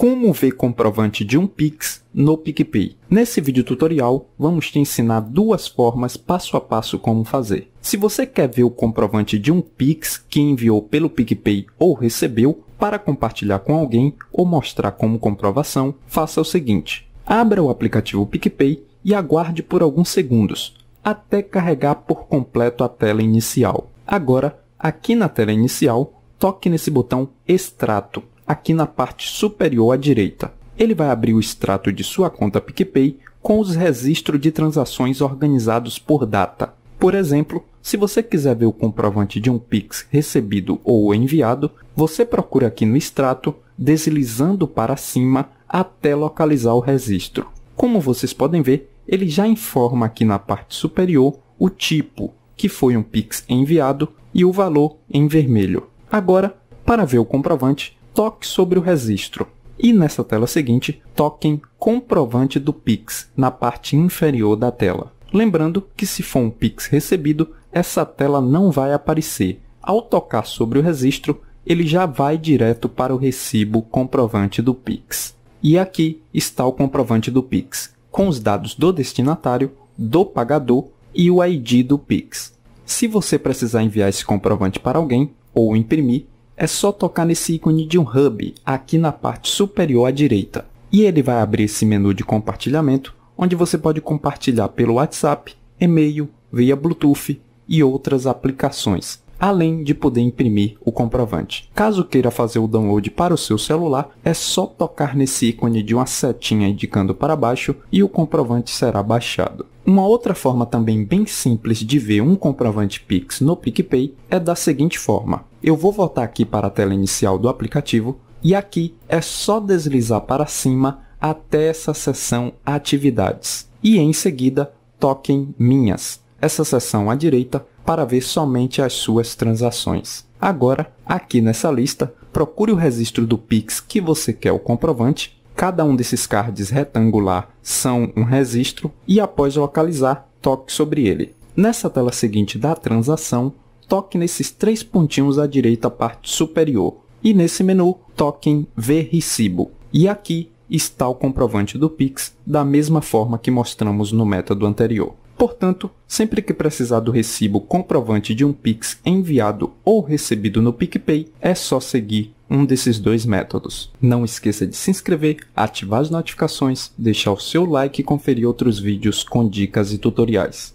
como ver comprovante de um Pix no PicPay. Nesse vídeo tutorial, vamos te ensinar duas formas passo a passo como fazer. Se você quer ver o comprovante de um Pix que enviou pelo PicPay ou recebeu, para compartilhar com alguém ou mostrar como comprovação, faça o seguinte. Abra o aplicativo PicPay e aguarde por alguns segundos, até carregar por completo a tela inicial. Agora, aqui na tela inicial, toque nesse botão Extrato aqui na parte superior à direita. Ele vai abrir o extrato de sua conta PicPay com os registros de transações organizados por data. Por exemplo, se você quiser ver o comprovante de um Pix recebido ou enviado, você procura aqui no extrato, deslizando para cima até localizar o registro. Como vocês podem ver, ele já informa aqui na parte superior o tipo, que foi um Pix enviado, e o valor em vermelho. Agora, para ver o comprovante, toque sobre o registro. E nessa tela seguinte, toque em comprovante do Pix, na parte inferior da tela. Lembrando que se for um Pix recebido, essa tela não vai aparecer. Ao tocar sobre o registro, ele já vai direto para o recibo comprovante do Pix. E aqui está o comprovante do Pix, com os dados do destinatário, do pagador e o ID do Pix. Se você precisar enviar esse comprovante para alguém ou imprimir, é só tocar nesse ícone de um hub aqui na parte superior à direita. E ele vai abrir esse menu de compartilhamento, onde você pode compartilhar pelo WhatsApp, e-mail, via Bluetooth e outras aplicações além de poder imprimir o comprovante. Caso queira fazer o download para o seu celular, é só tocar nesse ícone de uma setinha indicando para baixo e o comprovante será baixado. Uma outra forma também bem simples de ver um comprovante Pix no PicPay é da seguinte forma. Eu vou voltar aqui para a tela inicial do aplicativo e aqui é só deslizar para cima até essa seção Atividades e em seguida toquem Minhas, essa seção à direita para ver somente as suas transações. Agora, aqui nessa lista, procure o registro do Pix que você quer o comprovante Cada um desses cards retangular são um registro e após localizar, toque sobre ele. Nessa tela seguinte da transação, toque nesses três pontinhos à direita à parte superior e nesse menu toque em Ver Recibo. E aqui está o comprovante do Pix da mesma forma que mostramos no método anterior. Portanto, sempre que precisar do recibo comprovante de um Pix enviado ou recebido no PicPay, é só seguir um desses dois métodos. Não esqueça de se inscrever, ativar as notificações, deixar o seu like e conferir outros vídeos com dicas e tutoriais.